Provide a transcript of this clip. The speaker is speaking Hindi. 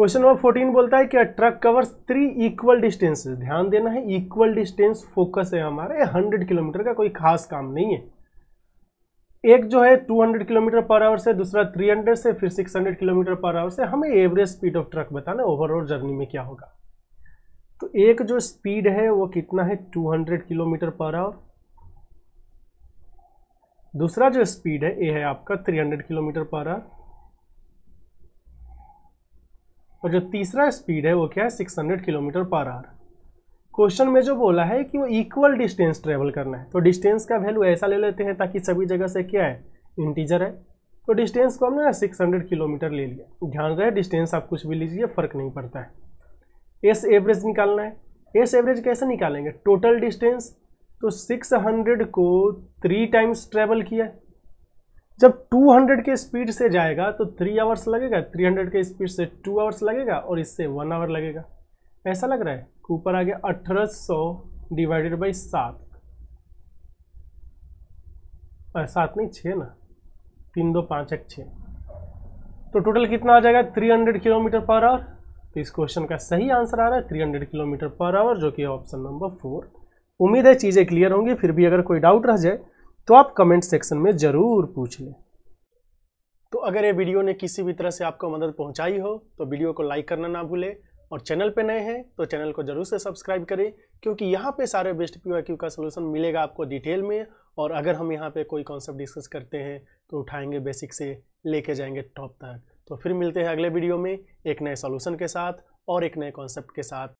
क्वेश्चन नंबर फोर्टीन बोलता है कि truck covers three equal distances ध्यान देना है इक्वल डिस्टेंस फोकस है हमारे हंड्रेड किलोमीटर का कोई खास काम नहीं है एक जो है 200 किलोमीटर पर आवर से दूसरा 300 से फिर 600 किलोमीटर पर आवर से हमें एवरेज स्पीड ऑफ ट्रक बताना ओवरऑल जर्नी में क्या होगा तो एक जो स्पीड है वो कितना है हंड्रेड किलोमीटर पर आवर दूसरा जो स्पीड है ये है आपका हंड्रेड किलोमीटर पर आवर और जो तीसरा स्पीड है वो क्या है 600 किलोमीटर पर आवर क्वेश्चन में जो बोला है कि वो इक्वल डिस्टेंस ट्रेवल करना है तो डिस्टेंस का वैल्यू ऐसा ले लेते हैं ताकि सभी जगह से क्या है इंटीजर है तो डिस्टेंस को हमने सिक्स हंड्रेड किलोमीटर ले लिया ध्यान रहे डिस्टेंस आप कुछ भी लीजिए फ़र्क नहीं पड़ता है एस एवरेज निकालना है एस एवरेज कैसे निकालेंगे टोटल डिस्टेंस तो 600 को थ्री टाइम्स ट्रेवल किया जब 200 के स्पीड से जाएगा तो थ्री आवर्स लगेगा 300 के स्पीड से टू आवर्स लगेगा और इससे वन आवर लगेगा ऐसा लग रहा है कूपर ऊपर आ गया अठारह सौ डिवाइडेड बाई सात सात नहीं छः ना तीन दो पाँच एक छः तो टोटल कितना आ जाएगा 300 किलोमीटर पर आवर तो इस क्वेश्चन का सही आंसर आ रहा है 300 किलोमीटर पर आवर जो कि ऑप्शन नंबर फोर उम्मीद है चीज़ें क्लियर होंगी फिर भी अगर कोई डाउट रह जाए तो आप कमेंट सेक्शन में ज़रूर पूछ लें तो अगर ये वीडियो ने किसी भी तरह से आपको मदद पहुंचाई हो तो वीडियो को लाइक करना ना भूलें और चैनल पे नए हैं तो चैनल को जरूर से सब्सक्राइब करें क्योंकि यहाँ पे सारे बेस्ट पी का सलूशन मिलेगा आपको डिटेल में और अगर हम यहाँ पे कोई कॉन्सेप्ट डिस्कस करते हैं तो उठाएंगे बेसिक से लेके जाएंगे टॉप तक तो फिर मिलते हैं अगले वीडियो में एक नए सोल्यूशन के साथ और एक नए कॉन्सेप्ट के साथ